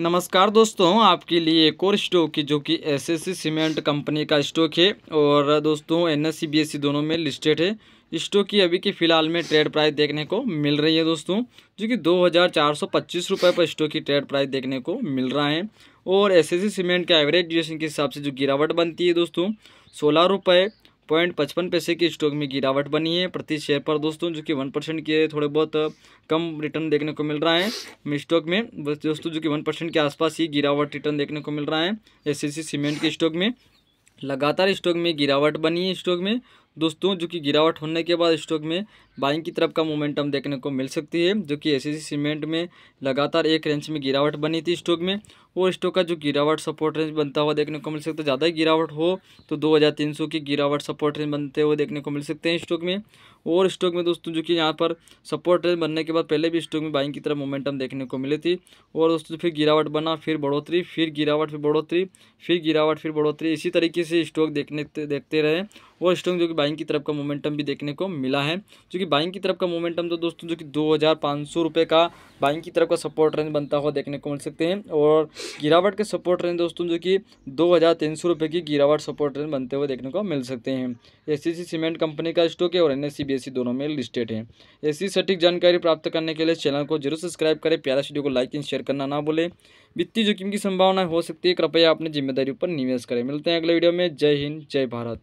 नमस्कार दोस्तों आपके लिए एक और स्टॉक की जो कि एसएससी सीमेंट कंपनी का स्टॉक है और दोस्तों एस सी दोनों में लिस्टेड है स्टॉक की अभी की फ़िलहाल में ट्रेड प्राइस देखने को मिल रही है दोस्तों जो कि दो हज़ार चार सौ पच्चीस रुपये पर स्टॉक की ट्रेड प्राइस देखने को मिल रहा है और एसएससी सीमेंट का एवरेज ड्यूरेशन के हिसाब से जो गिरावट बनती है दोस्तों सोलह रुपये पॉइंट पचपन पैसे की स्टॉक में गिरावट बनी है प्रति शेयर पर दोस्तों जो कि वन परसेंट के थोड़े बहुत कम रिटर्न देखने को मिल रहा है स्टॉक में दोस्तों जो कि वन परसेंट के आसपास ही गिरावट रिटर्न देखने को मिल रहा है एस सीमेंट के स्टॉक में लगातार स्टॉक में गिरावट बनी है स्टॉक में दोस्तों जो कि गिरावट होने के बाद स्टॉक में बाइंग की तरफ का मोमेंटम देखने को मिल सकती है जो कि एसीसी सीमेंट में लगातार एक रेंज में गिरावट बनी थी स्टॉक में और स्टॉक का जो गिरावट सपोर्ट रेंज बनता हुआ देखने को मिल सकता है ज़्यादा ही गिरावट हो तो 2300 की गिरावट सपोर्ट रेंज बनते हुए देखने को मिल सकते हैं स्टॉक में और स्टॉक में दोस्तों जो कि यहाँ पर सपोर्ट रेंज बनने के बाद पहले भी स्टॉक में बाइंग की तरफ मोमेंटम देखने को मिली थी और दोस्तों फिर गिरावट बना फिर बढ़ोतरी फिर गिरावट फिर बढ़ोतरी फिर गिरावट फिर बढ़ोतरी इसी तरीके से स्टॉक देखने देखते रहे और स्टॉक जो कि बाइंग की तरफ का मोमेंटम भी देखने को मिला है जो कि बाइंग की तरफ का मोमेंटम तो दोस्तों जो कि दो हज़ार पाँच सौ रुपये का बाइंग की तरफ का सपोर्ट रेंज बनता हुआ देखने को मिल सकते हैं और गिरावट के सपोर्ट रेंज दोस्तों जो कि दो हज़ार तीन सौ रुपये की गिरावट सपोर्ट रेंज बनते हुए देखने को मिल सकते हैं एस सीमेंट कंपनी का स्टॉक है और एन एस e e दोनों में लिस्टेड है ऐसी e सटीक जानकारी प्राप्त करने के लिए चैनल को जरूर सब्सक्राइब करें प्यारा वीडियो को लाइक एंड शेयर करना ना भूलें वित्तीय जोखिम की संभावना हो सकती है कृपया अपनी जिम्मेदारी पर निवेश करें मिलते हैं अगले वीडियो में जय हिंद जय भारत